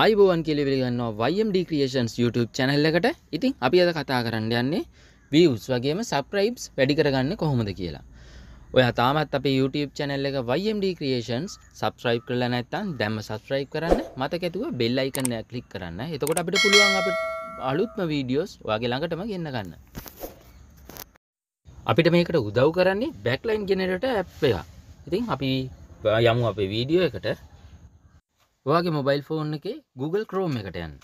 අයිබෝවන් කෙලිවිලිගන්නවා වයම්ඩ ක්‍රියේෂන්ස් YouTube චැනල්ල එකට ඉතින් අපි අද කතා කරන්න යන්නේ වස් වගේම සප්‍රයිබ්ස් වැඩි කරගන්න කොහොමද කියලා ඔය තාමත් අප YouTube චැනල්ල එක වයම්ඩ ක්‍රියේෂන්ස් සබස්්‍රයිබ් කරල නැත්තන් දැම සස්්‍රයිබ් කරන්න මතකැතුව බෙල්ලයිකන්න කලික් කරන්න එතකොට අපිට පුළුවන් අප අලුත්ම වීඩියෝස් වගේ ළඟටම ගන්න ගන්න අපිට මේකට උදව් කරන්නේ බැක්ලයින් ගෙනට ඇ් එක ඉතින් අපි යමු අපේ වීඩියෝ එකට වගේ මොබයිල් ෆෝන් එක Google Chrome එකට යන්න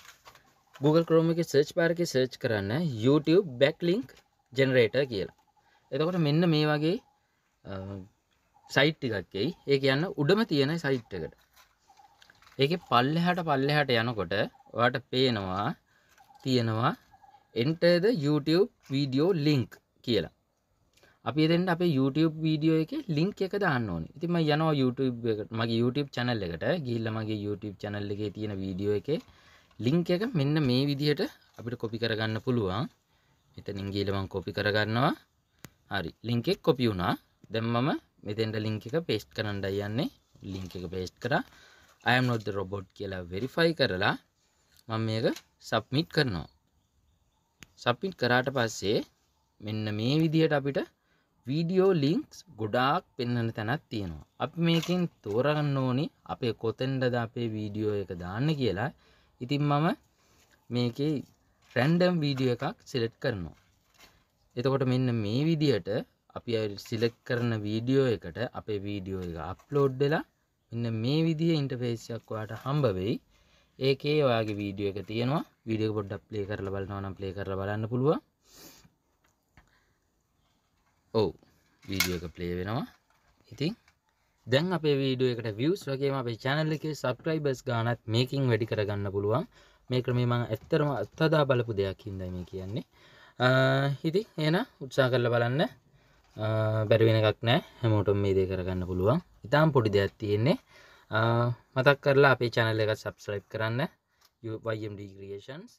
Google Chrome එක සර්ච් පාරක සර්ච් කරන්න YouTube බැක්ලිංක් ජෙනරේටර් කියලා එතකොට මෙන්න මේ වගේ සයිට් ටිකක්කෙයි ඒ කියන්න උඩම තියෙන සයිට් එකට ඒක පල්ලෙහාට පල්ලෙහාට යනකොට ඔයාට පේනවා තියෙනවා enter the YouTube video link කියලා අපි එතෙන්ට අපේ YouTube වීඩියෝ එක ලිංක් එක දාන්න ඕනි ඉතින් මම යනවා YouTube එකට මගේ YouTube channel එකට ගිහිල්ලා මගේ YouTube channel එකේ තියෙන වීඩියෝ එකේ ලිංක් එක මෙන්න මේ විදිහට අපිට කොපි කරගන්න පුළුවන් මෙතනින් ගිහිල්ලා මම කොපි කරගන්නවා හරි ලිංක් එක කොපි වුණා දැන් මම මෙතෙන්ට ලිංක් එක paste කරන්න යන්නේ ලිංක් එක paste කරා I am not the robot කියලා verify කරලා මම මේක submit කරනවා submit කරාට පස්සේ මෙන්න මේ විදිහට අපිට වීඩියෝ ලිංක්ස් ගොඩාක් පෙන්න්න තැනත් තියෙනවා. අපි මේකින් තෝරගන්න ඕනි අපේ කොතෙන්ඩද අපේ වීඩියෝ එක දාන්න කියලා ඉතින් මම මේකේ රැන්ඩම් වීඩියෝ එකක් සිලෙට් කරනවා. එතකොට මෙන්න මේ විදියට අපි සිලෙක් කරන වීඩියෝ එකට අපේ වීඩියෝ එක අප්ලෝඩ් වෙලා මෙන්න මේ විදිය ඉන්ටර්ෆේස් එකක් ඔයාලට හම්බ වෙයි. ඒකේ ඔයාගේ වීඩියෝ එක තියෙනවා. වීඩියෝ පොඩ්ඩක් ප්ලේ කරලා බලනවා නම් ප්ලේ කරලා බලන්න පුළුවන්. ඔව් වීඩියෝ එක ප්ලේ වෙනවා ඉතින් දැන් අපේ වීඩියෝ එකට views වගේම අපේ channel එකේ subscribers ගානත් මේකින් වැඩි කරගන්න පුළුවන් මේ ක්‍රමය මම ඇත්තටම අත්දැක බලපු දෙයක් හින්දා මේ කියන්නේ ඉතින් එහෙනම් උත්සාහ කරලා බලන්න බැරි වෙන එකක් නෑ හැමෝටම මේ දේ කරගන්න පුළුවන් ඉතාම පොඩි දෙයක් තියෙන්නේ මතක් කරලා අපේ channel එකත් subscribe කරන්න YMD Creations